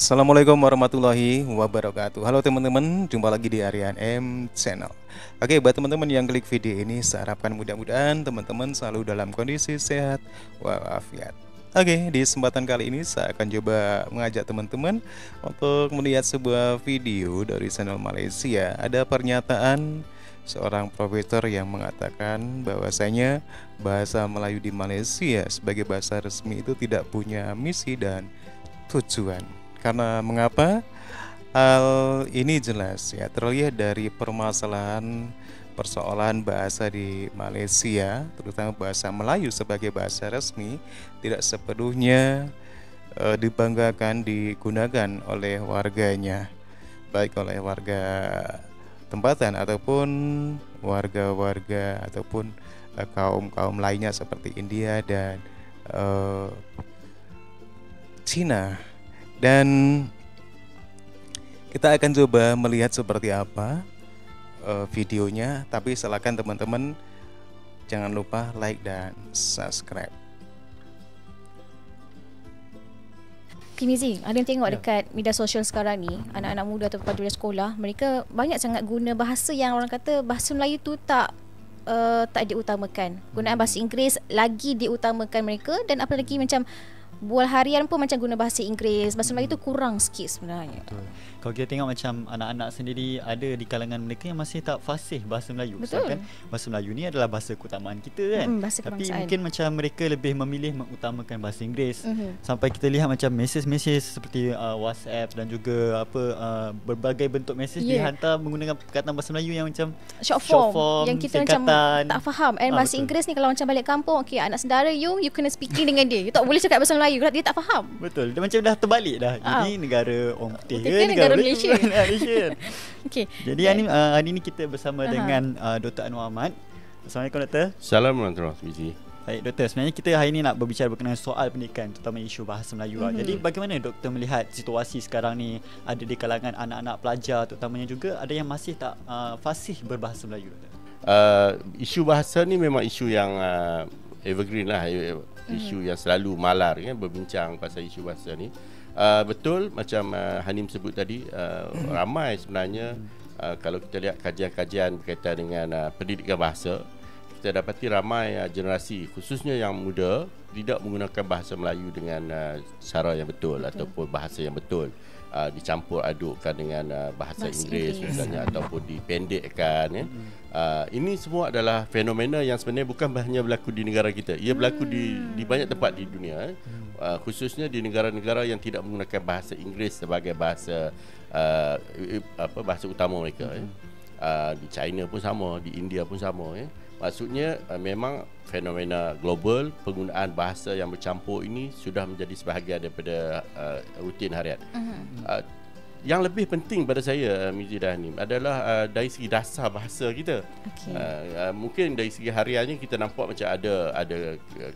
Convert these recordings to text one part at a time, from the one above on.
Assalamualaikum warahmatullahi wabarakatuh Halo teman-teman, jumpa lagi di Aryan M Channel Oke, buat teman-teman yang klik video ini Saya harapkan mudah-mudahan teman-teman selalu dalam kondisi sehat walafiat Oke, di kesempatan kali ini saya akan coba mengajak teman-teman Untuk melihat sebuah video dari channel Malaysia Ada pernyataan seorang profesor yang mengatakan bahwasanya bahasa Melayu di Malaysia sebagai bahasa resmi itu tidak punya misi dan tujuan. Karena mengapa? Hal ini jelas ya terlihat dari permasalahan persoalan bahasa di Malaysia, terutama bahasa Melayu sebagai bahasa resmi tidak sepenuhnya e, dibanggakan digunakan oleh warganya, baik oleh warga tempatan ataupun warga-warga ataupun eh, kaum-kaum e, lainnya seperti India dan e, eh, Cina dan kita akan coba melihat seperti apa uh, videonya tapi silakan teman-teman jangan lupa like dan subscribe Kimizi, ada yang tengok ya. dekat media sosial sekarang ni, hmm. anak-anak muda atau pelajar sekolah, mereka banyak sangat guna bahasa yang orang kata bahasa Melayu tu tak uh, tak diutamakan. Penggunaan hmm. bahasa Inggeris lagi diutamakan mereka dan apalagi macam Bual harian pun macam guna bahasa Inggeris Bahasa Melayu tu hmm. kurang sikit sebenarnya Betul. Kalau kita tengok macam anak-anak sendiri Ada di kalangan mereka yang masih tak fasih bahasa Melayu Betul. So, kan, Bahasa Melayu ni adalah bahasa keutamaan kita kan mm, bahasa Tapi mungkin macam mereka lebih memilih mengutamakan bahasa Inggeris mm-hmm. Sampai kita lihat macam mesej-mesej Seperti uh, WhatsApp dan juga apa uh, Berbagai bentuk mesej yeah. dihantar Menggunakan perkataan bahasa Melayu yang macam Short form, short form Yang kita singkatan. macam tak faham And ha, bahasa betul. Inggeris ni kalau macam balik kampung Okay anak saudara you You kena speaking dengan dia You tak boleh cakap bahasa Melayu pula dia tak faham. Betul. Dia macam dah terbalik dah. Ini uh. negara orang putih, putih ke negara, negara Malaysia? Malaysia. Okey. Jadi hari ni, uh, hari kita bersama uh-huh. dengan uh, ah, Dr. Anwar Ahmad. Assalamualaikum doktor. Assalamualaikum warahmatullahi Baik doktor, sebenarnya kita hari ini nak berbicara berkenaan soal pendidikan terutama isu bahasa Melayu. Mm-hmm. Jadi bagaimana doktor melihat situasi sekarang ni ada di kalangan anak-anak pelajar terutamanya juga ada yang masih tak uh, fasih berbahasa Melayu Uh, isu bahasa ni memang isu yang uh, evergreen lah isu yang selalu malar kan berbincang pasal isu bahasa ni. Uh, betul macam uh, Hanim sebut tadi uh, ramai sebenarnya uh, kalau kita lihat kajian-kajian berkaitan dengan uh, pendidikan bahasa kita dapati ramai uh, generasi khususnya yang muda tidak menggunakan bahasa Melayu dengan uh, cara yang betul, betul ataupun bahasa yang betul uh, dicampur adukkan dengan uh, bahasa Mas Inggeris English. misalnya hmm. ataupun dipendekkan ya. Hmm. Uh, ini semua adalah fenomena yang sebenarnya bukan hanya berlaku di negara kita. Ia berlaku di hmm. di banyak tempat di dunia eh. hmm. uh, khususnya di negara-negara yang tidak menggunakan bahasa Inggeris sebagai bahasa uh, apa bahasa utama mereka eh. hmm. Uh, di China pun sama, di India pun sama Eh. Maksudnya uh, memang fenomena global penggunaan bahasa yang bercampur ini sudah menjadi sebahagian daripada uh, rutin harian. Uh-huh. Uh, yang lebih penting pada saya Miji Dahnim adalah uh, dari segi dasar bahasa kita. Okay. Uh, uh, mungkin dari segi hariannya kita nampak macam ada ada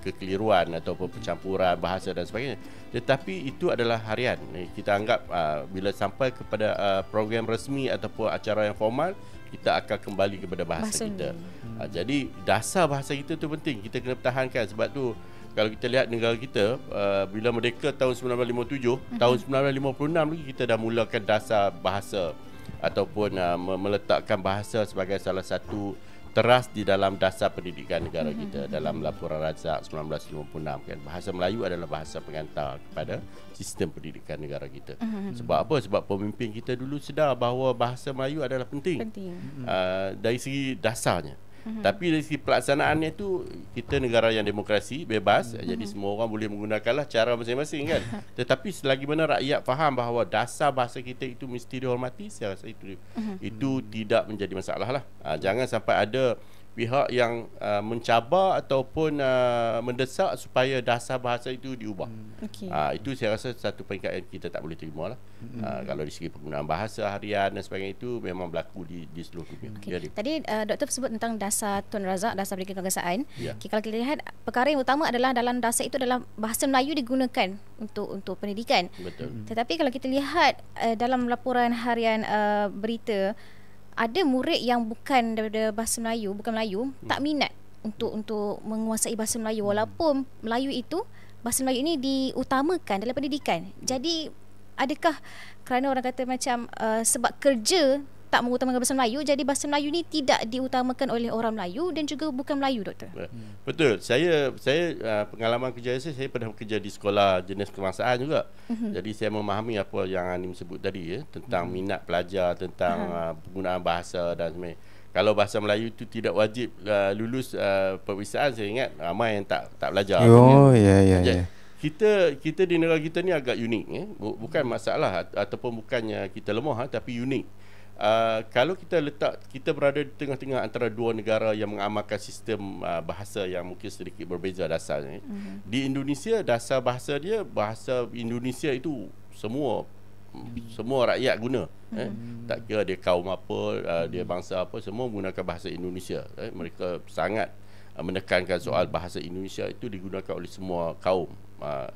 kekeliruan atau hmm. percampuran bahasa dan sebagainya. Tetapi itu adalah harian. Kita anggap uh, bila sampai kepada uh, program resmi ataupun acara yang formal kita akan kembali kepada bahasa, bahasa kita. Ha, jadi dasar bahasa kita tu penting. Kita kena pertahankan sebab tu kalau kita lihat negara kita uh, bila merdeka tahun 1957, uh-huh. Mhm. tahun 1956 lagi kita dah mulakan dasar bahasa ataupun uh, meletakkan bahasa sebagai salah satu teras di dalam dasar pendidikan negara mhm. kita dalam laporan Razak 1956 kan bahasa Melayu adalah bahasa pengantar kepada sistem pendidikan negara kita mhm. sebab apa sebab pemimpin kita dulu sedar bahawa bahasa Melayu adalah penting, penting. Uh, dari segi dasarnya hmm Tapi dari segi pelaksanaannya tu kita negara yang demokrasi bebas mm-hmm. jadi semua orang boleh menggunakanlah cara masing-masing kan. Tetapi selagi mana rakyat faham bahawa dasar bahasa kita itu mesti dihormati saya rasa itu mm-hmm. itu tidak menjadi masalah lah. Ha, jangan sampai ada pihak yang uh, mencabar ataupun uh, mendesak supaya dasar bahasa itu diubah. Hmm. Okay. Uh, ah, itu saya rasa satu peringkat yang kita tak boleh terima lah. Uh, kalau di segi penggunaan bahasa harian dan sebagainya itu memang berlaku di, di seluruh dunia. Okay. Tadi uh, doktor sebut tentang dasar Tun Razak, dasar berikan kegagasan. Yeah. Okay, kalau kita lihat perkara yang utama adalah dalam dasar itu adalah bahasa Melayu digunakan untuk untuk pendidikan. Betul. Mm. Tetapi kalau kita lihat uh, dalam laporan harian uh, berita ada murid yang bukan daripada bahasa Melayu, bukan Melayu, hmm. tak minat untuk untuk menguasai bahasa Melayu hmm. walaupun Melayu itu bahasa Melayu ini diutamakan dalam pendidikan. Hmm. Jadi adakah kerana orang kata macam uh, sebab kerja tak mengutamakan bahasa Melayu jadi bahasa Melayu ni tidak diutamakan oleh orang Melayu dan juga bukan Melayu doktor. Betul. Saya saya uh, pengalaman kerja saya saya pernah kerja di sekolah jenis kebangsaan juga. Mm-hmm. Jadi saya memahami apa yang Anim sebut tadi ya tentang mm-hmm. minat pelajar tentang uh-huh. penggunaan bahasa dan sebagainya. Kalau bahasa Melayu tu tidak wajib uh, lulus uh, perpisahan saya ingat ramai yang tak tak belajar. Oh ya ya ya. Kita kita di negara kita ni agak unik Eh? Bukan masalah ataupun bukannya kita lemah ha, tapi unik uh, kalau kita letak kita berada di tengah-tengah antara dua negara yang mengamalkan sistem uh, bahasa yang mungkin sedikit berbeza dasarnya. Mm-hmm. Di Indonesia dasar bahasa dia bahasa Indonesia itu semua semua rakyat guna eh hmm. tak kira dia kaum apa uh, dia mhm. bangsa apa semua menggunakan bahasa Indonesia eh mereka sangat uh, menekankan soal mhm. bahasa Indonesia itu digunakan oleh semua kaum uh,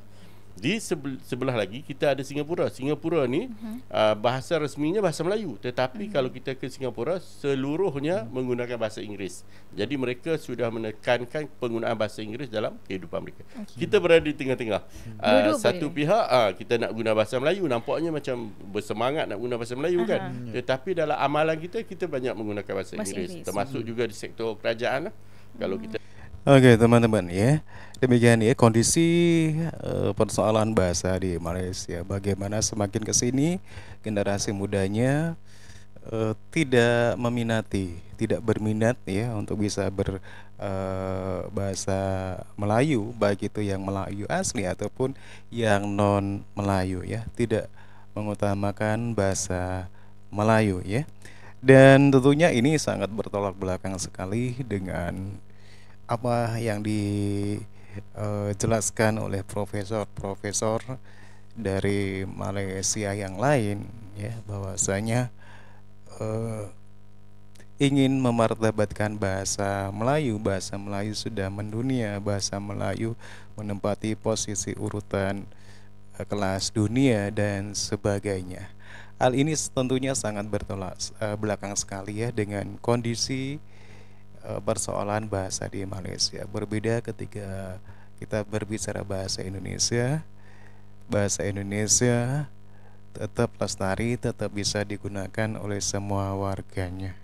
di sebelah lagi kita ada Singapura. Singapura ni uh-huh. bahasa resminya bahasa Melayu tetapi uh-huh. kalau kita ke Singapura seluruhnya uh-huh. menggunakan bahasa Inggeris. Jadi mereka sudah menekankan penggunaan bahasa Inggeris dalam kehidupan mereka. Okay. Kita berada di tengah-tengah. Uh, satu boleh. pihak uh, kita nak guna bahasa Melayu nampaknya macam bersemangat nak guna bahasa Melayu uh-huh. kan. Uh-huh. Tetapi dalam amalan kita kita banyak menggunakan bahasa, bahasa Inggeris. Inggeris termasuk uh-huh. juga di sektor kerajaan. Uh-huh. Kalau kita Oke teman-teman ya demikian ya kondisi uh, persoalan bahasa di Malaysia bagaimana semakin kesini generasi mudanya uh, tidak meminati tidak berminat ya untuk bisa ber berbahasa bahasa Melayu baik itu yang Melayu asli ataupun yang non Melayu ya tidak mengutamakan bahasa Melayu ya dan tentunya ini sangat bertolak belakang sekali dengan apa yang dijelaskan eh, oleh profesor-profesor dari Malaysia yang lain ya bahwasanya eh, ingin memartabatkan bahasa Melayu bahasa Melayu sudah mendunia bahasa Melayu menempati posisi urutan eh, kelas dunia dan sebagainya hal ini tentunya sangat bertolak eh, belakang sekali ya dengan kondisi Eh, persoalan bahasa di Malaysia berbeda ketika kita berbicara bahasa Indonesia bahasa Indonesia tetap lestari tetap bisa digunakan oleh semua warganya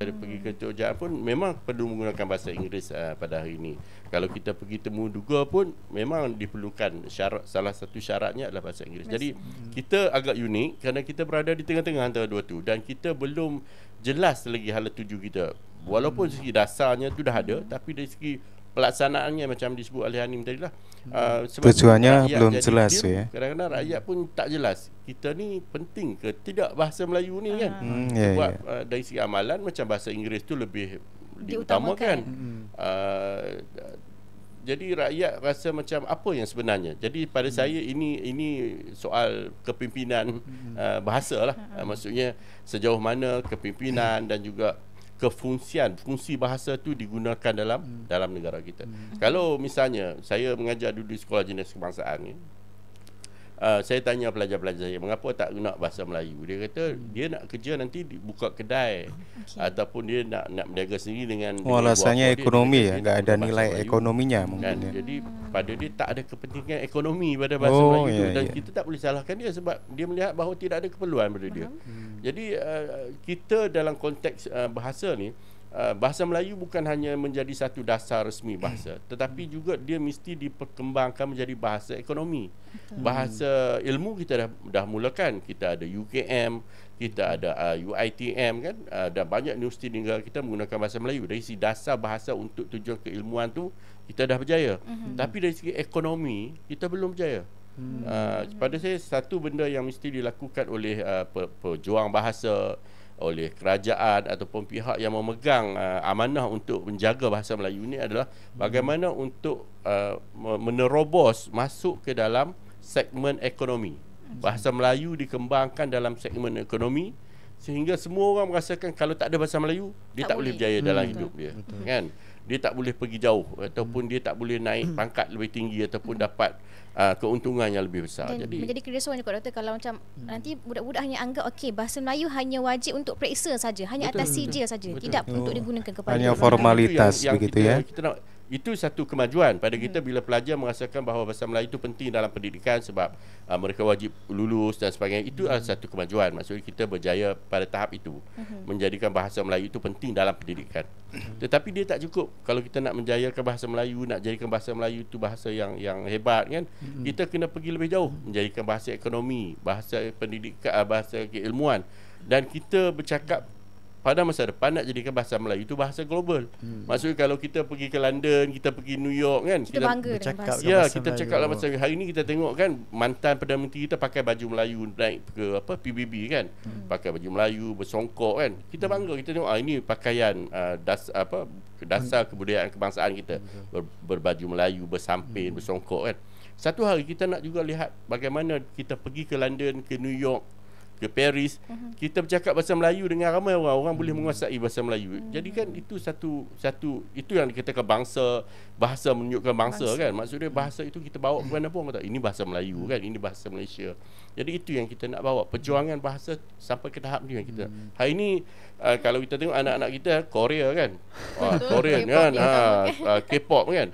dari pergi ke Jogja pun memang perlu menggunakan bahasa Inggeris uh, pada hari ini kalau kita pergi temu duga pun memang diperlukan syarat salah satu syaratnya adalah bahasa Inggeris jadi kita agak unik kerana kita berada di tengah-tengah antara dua tu dan kita belum jelas lagi hala tuju kita walaupun hmm. segi dasarnya tu dah ada tapi dari segi pelaksanaannya macam disebut oleh Hanim tadi lah hmm. uh, tujuannya belum jelas ya kadang-kadang rakyat pun tak jelas kita ni penting ke tidak bahasa Melayu ni ah. kan hmm, yeah, buat yeah. Uh, dari segi amalan macam bahasa Inggeris tu lebih diutamakan, diutamakan. Hmm. Uh, jadi rakyat rasa macam apa yang sebenarnya jadi pada hmm. saya ini ini soal kepimpinan hmm. uh, bahasa lah hmm. uh, maksudnya sejauh mana kepimpinan hmm. dan juga kefungsian fungsi bahasa tu digunakan dalam hmm. dalam negara kita hmm. kalau misalnya saya mengajar dulu di sekolah jenis kebangsaan ni uh, saya tanya pelajar-pelajar saya mengapa tak guna bahasa Melayu dia kata dia nak kerja nanti buka kedai okay. ataupun dia nak nak berniaga sendiri dengan oh, alasannya ekonomi dia, dia, ya, dia ada nilai Melayu, ekonominya mungkin kan? Ya. jadi pada dia tak ada kepentingan ekonomi pada bahasa oh, Melayu yeah, dan yeah. kita tak boleh salahkan dia sebab dia melihat bahawa tidak ada keperluan pada dia uh-huh. jadi uh, kita dalam konteks uh, bahasa ni Eh, bahasa Melayu bukan hanya menjadi satu dasar resmi bahasa hmm. tetapi juga dia mesti diperkembangkan menjadi bahasa ekonomi bahasa ilmu kita dah dah mulakan kita ada UKM kita ada uh, eh, UiTM kan uh, dan banyak universiti negara kita menggunakan bahasa Melayu dari segi dasar bahasa untuk tujuan keilmuan tu kita dah berjaya hmm tapi dari segi ekonomi kita belum berjaya mm-hmm. uh, pada saya satu benda yang mesti dilakukan oleh uh, pe- pejuang bahasa oleh kerajaan ataupun pihak yang memegang uh, amanah untuk menjaga bahasa Melayu ini adalah bagaimana hmm. untuk uh, menerobos masuk ke dalam segmen ekonomi. Bahasa Melayu dikembangkan dalam segmen ekonomi sehingga semua orang merasakan kalau tak ada bahasa Melayu dia tak, tak boleh berjaya hmm, dalam betul. dia. Betul. Kan? dia tak boleh pergi jauh ataupun dia tak boleh naik hmm. pangkat lebih tinggi ataupun dapat uh, keuntungan yang lebih besar. Dan jadi menjadi kerisauan juga doktor kalau macam hmm. nanti budak-budak hanya anggap okey bahasa Melayu hanya wajib untuk periksa saja, hanya betul, atas sijil saja, tidak betul. Oh. untuk digunakan kepada hanya formalitas yang, yang begitu kita, ya. Kita nak, itu satu kemajuan pada kita hmm. bila pelajar merasakan bahawa bahasa Melayu itu penting dalam pendidikan sebab uh, mereka wajib lulus dan sebagainya itu mm-hmm. adalah hmm. satu kemajuan maksudnya kita berjaya pada tahap itu mm-hmm. menjadikan bahasa Melayu itu penting dalam pendidikan mm-hmm. tetapi dia tak cukup kalau kita nak menjayakan bahasa Melayu nak jadikan bahasa Melayu itu bahasa yang yang hebat kan mm-hmm. kita kena pergi lebih jauh menjadikan bahasa ekonomi bahasa pendidikan ah, bahasa keilmuan dan kita bercakap pada masa depan nak jadikan bahasa Melayu itu bahasa global. Hmm. Maksudnya kalau kita pergi ke London, kita pergi New York kan, kita, kita bangga bercakap bahasa. Ya, kita cakaplah bahasa Hari ini kita tengok kan mantan Perdana Menteri kita pakai baju Melayu naik ke apa PBB kan. Hmm. Pakai baju Melayu bersongkok kan. Kita bangga kita tengok ah, ini pakaian uh, das apa dasar hmm. kebudayaan kebangsaan kita Ber, berbaju Melayu bersampin hmm. bersongkok kan. Satu hari kita nak juga lihat bagaimana kita pergi ke London, ke New York ke Paris uh-huh. kita bercakap bahasa Melayu dengan ramai orang orang hmm. boleh menguasai bahasa Melayu hmm. jadi kan itu satu satu itu yang kita ke bangsa bahasa menunjukkan bangsa, bangsa. kan maksudnya mhm. bahasa itu kita bawa ke mana pun kata ini bahasa Melayu mhm. kan ini bahasa Malaysia jadi itu yang kita nak bawa perjuangan bahasa sampai ke tahap ni yang kita hmm. hari ini uh, kalau kita tengok anak-anak kita Korea kan ah, Korea kan ha uh, K-pop kan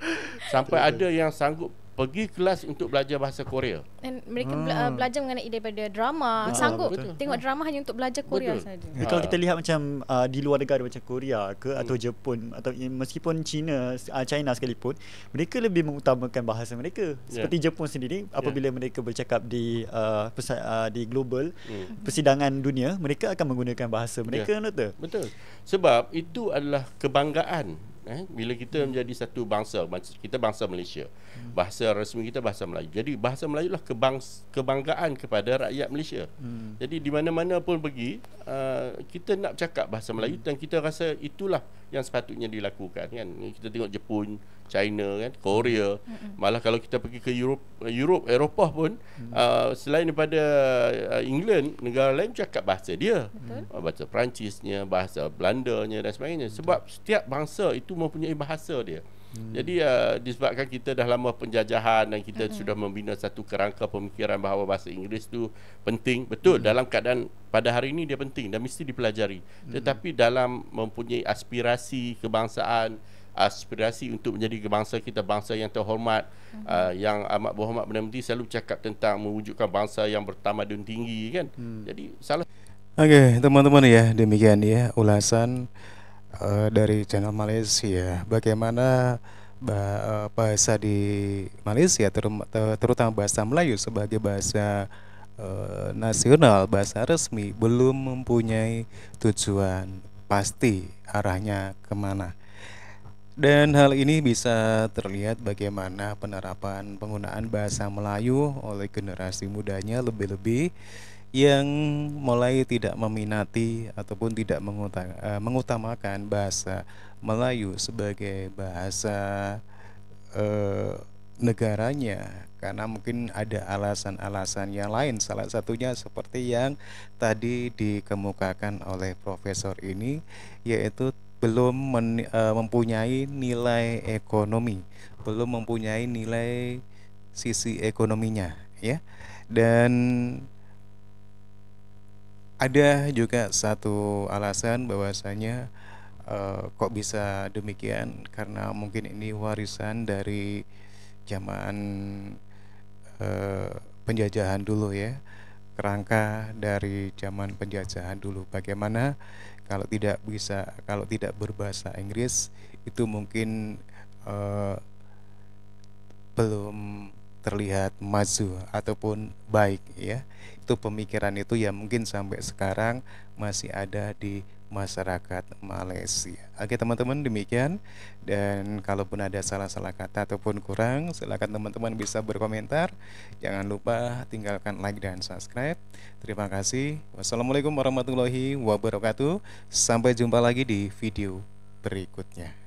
sampai ada yang sanggup pergi kelas untuk belajar bahasa Korea. Dan mereka hmm. belajar mengenai daripada drama, betul. Ah, sanggup betul. tengok ah. drama hanya untuk belajar Korea saja. Eh, kalau kita lihat macam uh, di luar negara macam Korea ke hmm. atau Jepun atau meskipun China, uh, China sekalipun, mereka lebih mengutamakan bahasa mereka. Ya. Seperti yeah. Jepun sendiri apabila yeah. mereka bercakap di uh, pesa- uh, di global hmm. persidangan dunia, mereka akan menggunakan bahasa mereka, yeah. Ya. Betul. Sebab itu adalah kebanggaan eh bila kita hmm. menjadi satu bangsa kita bangsa Malaysia hmm. bahasa resmi kita bahasa Melayu jadi bahasa Melayu lah kebangsa, kebanggaan kepada rakyat Malaysia hmm. jadi di mana-mana pun pergi uh, kita nak cakap bahasa Melayu hmm. dan kita rasa itulah yang sepatutnya dilakukan kan kita tengok Jepun China kan Korea malah kalau kita pergi ke Europe Europe Eropah pun hmm. uh, selain daripada uh, England negara lain cakap bahasa dia Betul. Uh, bahasa Perancisnya bahasa Belandanya dan sebagainya Betul. Mm. sebab setiap bangsa itu mempunyai bahasa dia Hmm. Jadi uh, disebabkan kita dah lama penjajahan dan kita hmm. sudah membina satu kerangka pemikiran bahawa bahasa Inggeris tu penting betul hmm. dalam keadaan pada hari ini dia penting dan mesti dipelajari hmm. tetapi dalam mempunyai aspirasi kebangsaan aspirasi untuk menjadi bangsa kita bangsa yang terhormat hmm. uh, yang amat berhormat Perdana Menteri selalu cakap tentang mewujudkan bangsa yang bertamadun tinggi kan hmm. jadi salah okey teman-teman ya demikian ya ulasan uh, dari channel Malaysia bagaimana uh, bahasa di Malaysia terutama bahasa Melayu sebagai bahasa uh, nasional bahasa resmi belum mempunyai tujuan pasti arahnya kemana Dan hal ini bisa terlihat bagaimana penerapan penggunaan bahasa Melayu oleh generasi mudanya lebih-lebih yang mulai tidak meminati ataupun tidak eh, mengutamakan bahasa Melayu sebagai bahasa eh, negaranya karena mungkin ada alasan-alasan yang lain salah satunya seperti yang tadi dikemukakan oleh profesor ini yaitu belum men, uh, mempunyai nilai ekonomi, belum mempunyai nilai sisi ekonominya, ya. Dan ada juga satu alasan bahwasanya uh, kok bisa demikian karena mungkin ini warisan dari zaman uh, penjajahan dulu ya kerangka dari zaman penjajahan dulu bagaimana kalau tidak bisa kalau tidak berbahasa Inggris itu mungkin uh, belum terlihat maju ataupun baik ya itu pemikiran itu ya mungkin sampai sekarang masih ada di masyarakat Malaysia. Oke teman-teman demikian dan kalaupun ada salah-salah kata ataupun kurang silakan teman-teman bisa berkomentar. Jangan lupa tinggalkan like dan subscribe. Terima kasih. Wassalamualaikum warahmatullahi wabarakatuh. Sampai jumpa lagi di video berikutnya.